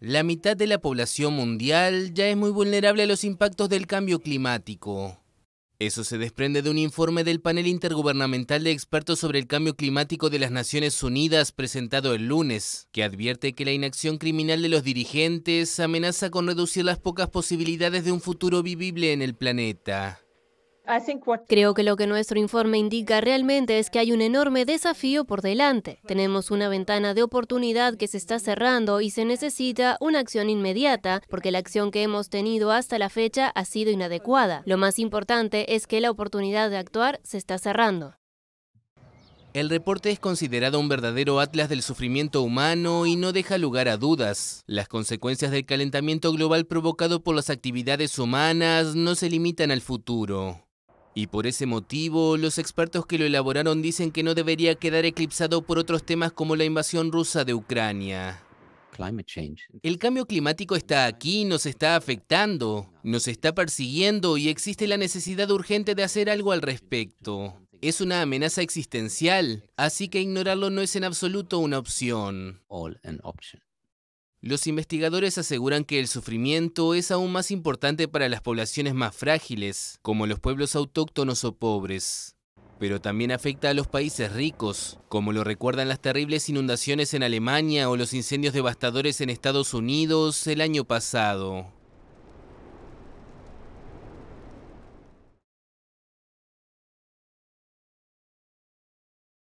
La mitad de la población mundial ya es muy vulnerable a los impactos del cambio climático. Eso se desprende de un informe del panel intergubernamental de expertos sobre el cambio climático de las Naciones Unidas presentado el lunes, que advierte que la inacción criminal de los dirigentes amenaza con reducir las pocas posibilidades de un futuro vivible en el planeta. Creo que lo que nuestro informe indica realmente es que hay un enorme desafío por delante. Tenemos una ventana de oportunidad que se está cerrando y se necesita una acción inmediata porque la acción que hemos tenido hasta la fecha ha sido inadecuada. Lo más importante es que la oportunidad de actuar se está cerrando. El reporte es considerado un verdadero atlas del sufrimiento humano y no deja lugar a dudas. Las consecuencias del calentamiento global provocado por las actividades humanas no se limitan al futuro. Y por ese motivo, los expertos que lo elaboraron dicen que no debería quedar eclipsado por otros temas como la invasión rusa de Ucrania. El cambio climático está aquí, nos está afectando, nos está persiguiendo y existe la necesidad urgente de hacer algo al respecto. Es una amenaza existencial, así que ignorarlo no es en absoluto una opción. Los investigadores aseguran que el sufrimiento es aún más importante para las poblaciones más frágiles, como los pueblos autóctonos o pobres. Pero también afecta a los países ricos, como lo recuerdan las terribles inundaciones en Alemania o los incendios devastadores en Estados Unidos el año pasado.